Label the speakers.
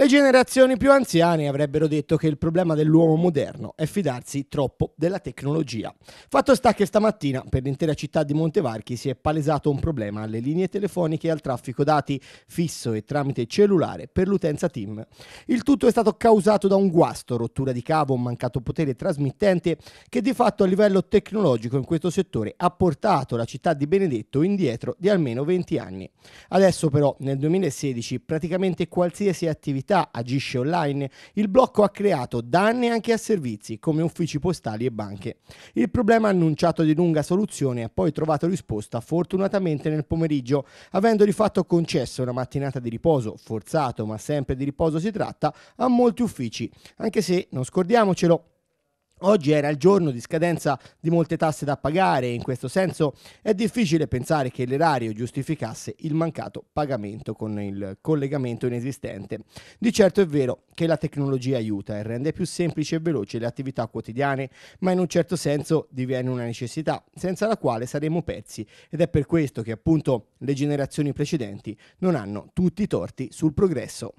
Speaker 1: Le generazioni più anziane avrebbero detto che il problema dell'uomo moderno è fidarsi troppo della tecnologia. Fatto sta che stamattina per l'intera città di Montevarchi si è palesato un problema alle linee telefoniche e al traffico dati fisso e tramite cellulare per l'utenza team. Il tutto è stato causato da un guasto, rottura di cavo, un mancato potere trasmittente che di fatto a livello tecnologico in questo settore ha portato la città di Benedetto indietro di almeno 20 anni. Adesso però nel 2016 praticamente qualsiasi attività attività, agisce online, il blocco ha creato danni anche a servizi come uffici postali e banche. Il problema annunciato di lunga soluzione ha poi trovato risposta fortunatamente nel pomeriggio, avendo di fatto concesso una mattinata di riposo, forzato ma sempre di riposo si tratta, a molti uffici, anche se, non scordiamocelo, Oggi era il giorno di scadenza di molte tasse da pagare e in questo senso è difficile pensare che l'erario giustificasse il mancato pagamento con il collegamento inesistente. Di certo è vero che la tecnologia aiuta e rende più semplici e veloci le attività quotidiane, ma in un certo senso diviene una necessità, senza la quale saremmo persi ed è per questo che appunto le generazioni precedenti non hanno tutti i torti sul progresso.